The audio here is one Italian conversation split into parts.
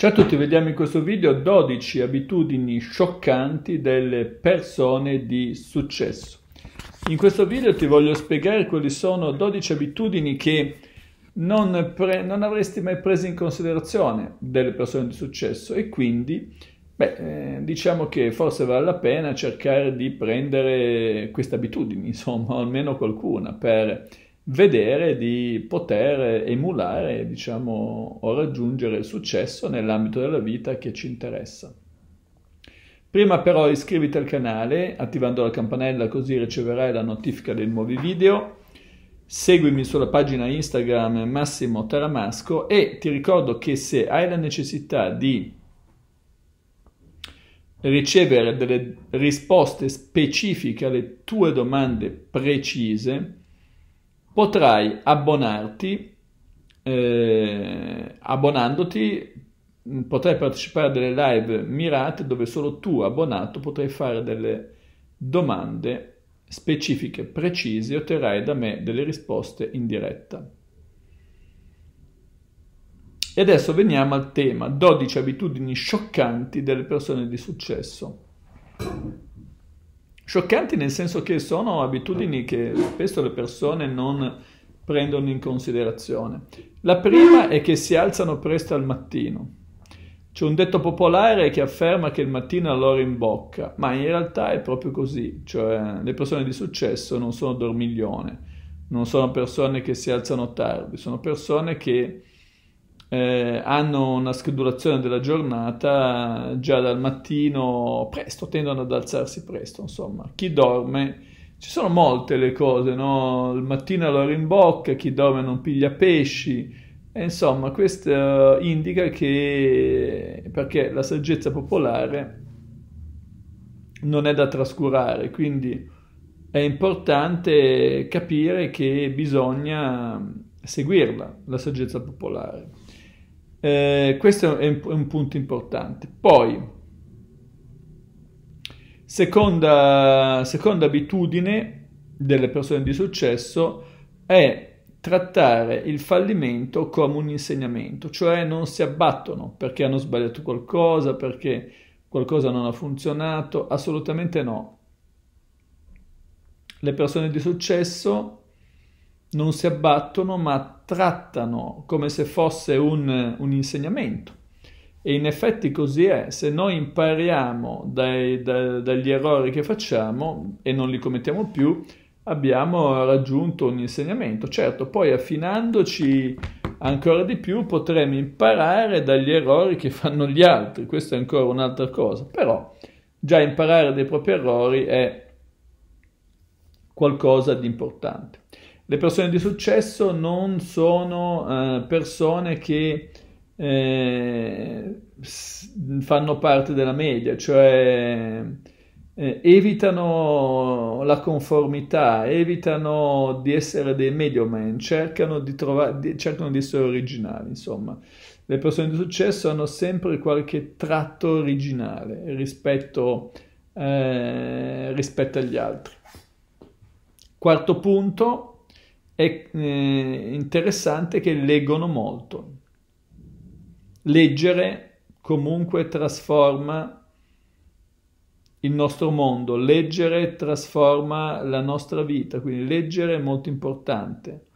Ciao a tutti, vediamo in questo video 12 abitudini scioccanti delle persone di successo. In questo video ti voglio spiegare quali sono 12 abitudini che non, pre- non avresti mai preso in considerazione delle persone di successo e quindi beh, eh, diciamo che forse vale la pena cercare di prendere queste abitudini, insomma, almeno qualcuna per vedere di poter emulare, diciamo, o raggiungere il successo nell'ambito della vita che ci interessa. Prima però iscriviti al canale attivando la campanella così riceverai la notifica dei nuovi video. Seguimi sulla pagina Instagram Massimo Taramasco e ti ricordo che se hai la necessità di ricevere delle risposte specifiche alle tue domande precise, potrai abbonarti, eh, abbonandoti, mm, potrai partecipare a delle live mirate dove solo tu, abbonato, potrai fare delle domande specifiche, precise, e otterrai da me delle risposte in diretta. E adesso veniamo al tema 12 abitudini scioccanti delle persone di successo scioccanti nel senso che sono abitudini che spesso le persone non prendono in considerazione. La prima è che si alzano presto al mattino. C'è un detto popolare che afferma che il mattino ha l'ora in bocca, ma in realtà è proprio così, cioè le persone di successo non sono dormiglione, non sono persone che si alzano tardi, sono persone che eh, hanno una schedulazione della giornata già dal mattino presto, tendono ad alzarsi presto, insomma, chi dorme, ci sono molte le cose, no? il mattino lo rimbocca, chi dorme non piglia pesci, e insomma questo indica che, perché la saggezza popolare non è da trascurare, quindi è importante capire che bisogna seguirla, la saggezza popolare. Eh, questo è un, è un, punto importante. Poi, seconda, seconda abitudine delle persone di successo è trattare il fallimento come un insegnamento, cioè non si abbattono perché hanno sbagliato qualcosa, perché qualcosa non ha funzionato, assolutamente no. Le persone di successo non si abbattono ma trattano come se fosse un, un insegnamento. E in effetti così è, se noi impariamo dai, da, dagli errori che facciamo e non li commettiamo più, abbiamo raggiunto un insegnamento. Certo, poi affinandoci ancora di più potremo imparare dagli errori che fanno gli altri, questa è ancora un'altra cosa, però già imparare dai propri errori è qualcosa di importante. Le persone di successo non sono eh, persone che eh, fanno parte della media, cioè eh, evitano la conformità, evitano di essere dei medium cercano di, di, cercano di essere originali, insomma. Le persone di successo hanno sempre qualche tratto originale rispetto, eh, rispetto agli altri. Quarto punto, è eh, interessante che leggono molto. Leggere comunque trasforma il nostro mondo, leggere trasforma la nostra vita, quindi leggere è molto importante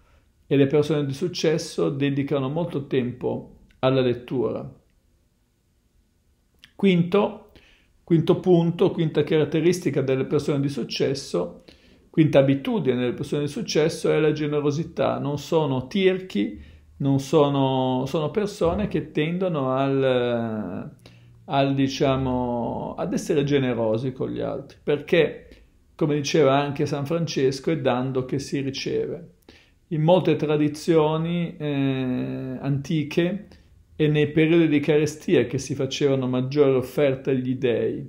e le persone di successo dedicano molto tempo alla lettura. Quinto, quinto punto, quinta caratteristica delle persone di successo Quinta abitudine delle persone di successo è la generosità, non sono tirchi, non sono, sono persone che tendono al, al, diciamo, ad essere generosi con gli altri, perché come diceva anche San Francesco è dando che si riceve. In molte tradizioni eh, antiche è nei periodi di carestia che si facevano maggiore offerta agli dèi,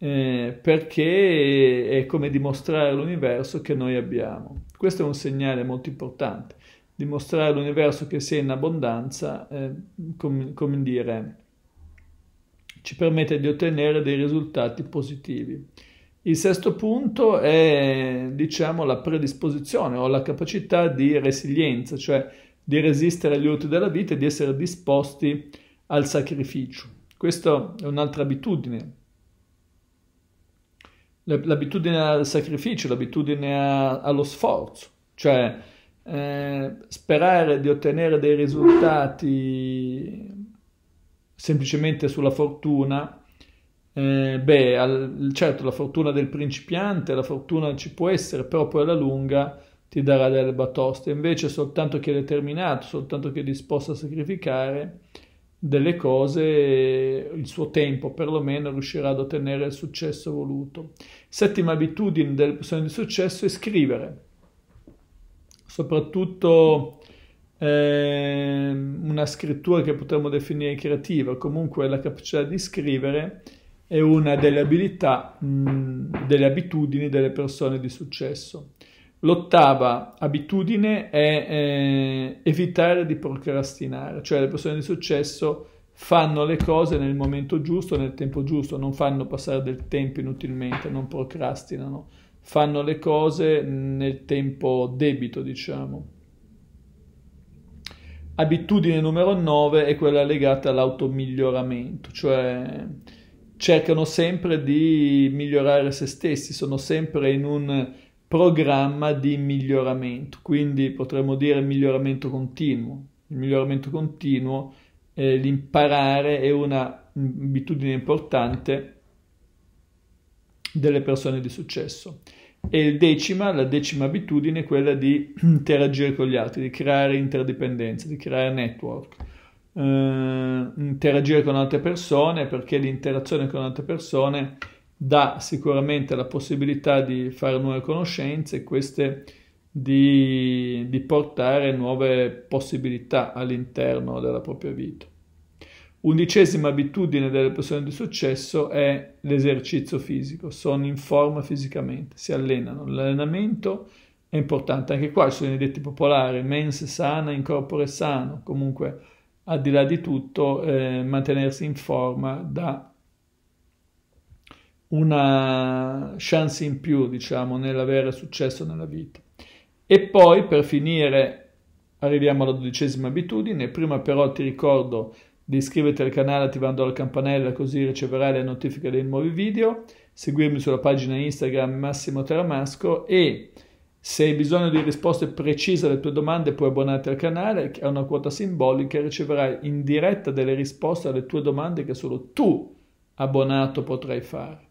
eh, perché è come dimostrare all'universo che noi abbiamo. Questo è un segnale molto importante, dimostrare all'universo che si è in abbondanza, eh, come, come dire, ci permette di ottenere dei risultati positivi. Il sesto punto è, diciamo, la predisposizione o la capacità di resilienza, cioè di resistere agli urti della vita e di essere disposti al sacrificio. Questa è un'altra abitudine l'abitudine al sacrificio, l'abitudine a, allo sforzo, cioè eh, sperare di ottenere dei risultati semplicemente sulla fortuna, eh, beh, al, certo la fortuna del principiante, la fortuna ci può essere, però poi alla lunga ti darà delle batoste, invece soltanto chi è determinato, soltanto chi è disposto a sacrificare, delle cose, il suo tempo perlomeno riuscirà ad ottenere il successo voluto. Settima abitudine delle persone di successo è scrivere, soprattutto eh, una scrittura che potremmo definire creativa, comunque la capacità di scrivere è una delle abilità, mh, delle abitudini delle persone di successo. L'ottava abitudine è eh, evitare di procrastinare, cioè le persone di successo fanno le cose nel momento giusto, nel tempo giusto, non fanno passare del tempo inutilmente, non procrastinano, fanno le cose nel tempo debito, diciamo. Abitudine numero 9 è quella legata all'automiglioramento, cioè cercano sempre di migliorare se stessi, sono sempre in un programma di miglioramento, quindi potremmo dire miglioramento continuo. Il miglioramento continuo, eh, l'imparare è un'abitudine importante delle persone di successo. E il decima, la decima abitudine è quella di interagire con gli altri, di creare interdipendenza, di creare network. Eh, interagire con altre persone perché l'interazione con altre persone dà sicuramente la possibilità di fare nuove conoscenze e queste di, di portare nuove possibilità all'interno della propria vita. Undicesima abitudine delle persone di successo è l'esercizio fisico, sono in forma fisicamente, si allenano. L'allenamento è importante, anche qua ci sono i detti popolari, mens sana, in corpore sano, comunque al di là di tutto eh, mantenersi in forma dà una chance in più, diciamo, nell'avere successo nella vita. E poi, per finire, arriviamo alla dodicesima abitudine. Prima però ti ricordo di iscriverti al canale attivando la campanella così riceverai le notifiche dei nuovi video, seguirmi sulla pagina Instagram Massimo Teramasco e se hai bisogno di risposte precise alle tue domande puoi abbonarti al canale che è una quota simbolica e riceverai in diretta delle risposte alle tue domande che solo tu abbonato potrai fare.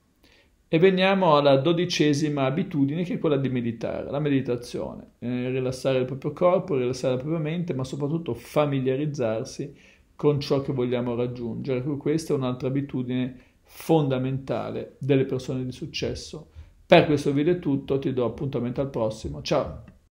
E veniamo alla dodicesima abitudine che è quella di meditare, la meditazione, eh, rilassare il proprio corpo, rilassare la propria mente, ma soprattutto familiarizzarsi con ciò che vogliamo raggiungere. Ecco, questa è un'altra abitudine fondamentale delle persone di successo. Per questo video è tutto, ti do appuntamento al prossimo. Ciao!